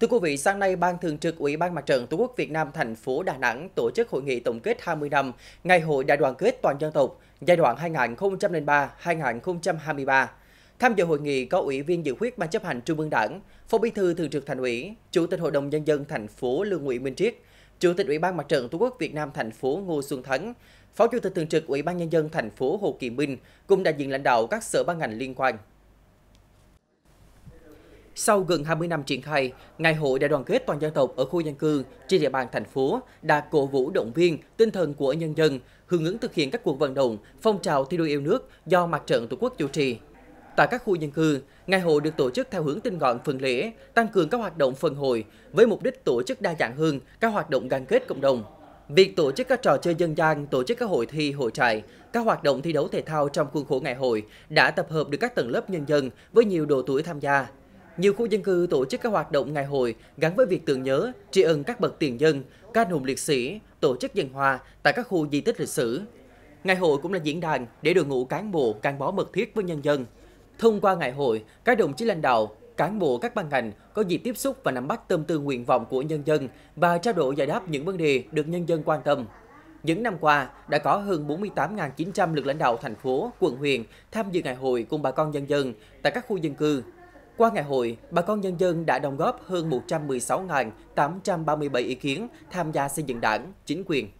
Thưa quý vị, sáng nay Ban Thường trực Ủy ban Mặt trận Tổ quốc Việt Nam thành phố Đà Nẵng tổ chức hội nghị tổng kết 20 năm Ngày hội Đại đoàn kết toàn dân tộc giai đoạn 2003-2023. Tham dự hội nghị có Ủy viên dự khuyết Ban chấp hành Trung ương Đảng, Phó Bí thư Thường trực Thành ủy, Chủ tịch Hội đồng nhân dân thành phố Lương Nguyễn Minh Triết, Chủ tịch Ủy ban Mặt trận Tổ quốc Việt Nam thành phố Ngô Xuân Thắng, Phó Chủ tịch Thường trực Ủy ban nhân dân thành phố Hồ Kỳ Minh cùng đại diện lãnh đạo các sở ban ngành liên quan. Sau gần 20 năm triển khai, Ngày hội Đại đoàn kết toàn dân tộc ở khu dân cư trên địa bàn thành phố đã cổ vũ động viên tinh thần của nhân dân, hưởng ứng thực hiện các cuộc vận động, phong trào thi đua yêu nước do Mặt trận Tổ quốc chủ trì. Tại các khu dân cư, ngày hội được tổ chức theo hướng tinh gọn phần lễ, tăng cường các hoạt động phần hội với mục đích tổ chức đa dạng hơn các hoạt động gắn kết cộng đồng. Việc tổ chức các trò chơi dân gian, tổ chức các hội thi, hội trại, các hoạt động thi đấu thể thao trong khuôn khổ ngày hội đã tập hợp được các tầng lớp nhân dân với nhiều độ tuổi tham gia nhiều khu dân cư tổ chức các hoạt động ngày hội gắn với việc tưởng nhớ, tri ân các bậc tiền nhân, các anh hùng liệt sĩ, tổ chức dân hòa tại các khu di tích lịch sử. Ngày hội cũng là diễn đàn để đội ngũ cán bộ gắn bó mật thiết với nhân dân. Thông qua ngày hội, các đồng chí lãnh đạo, cán bộ các ban ngành có dịp tiếp xúc và nắm bắt tâm tư nguyện vọng của nhân dân và trao đổi giải đáp những vấn đề được nhân dân quan tâm. Những năm qua, đã có hơn 48.900 lượt lãnh đạo thành phố, quận huyện tham dự ngày hội cùng bà con nhân dân tại các khu dân cư, qua ngày hội, bà con nhân dân đã đóng góp hơn 116.837 ý kiến tham gia xây dựng đảng, chính quyền,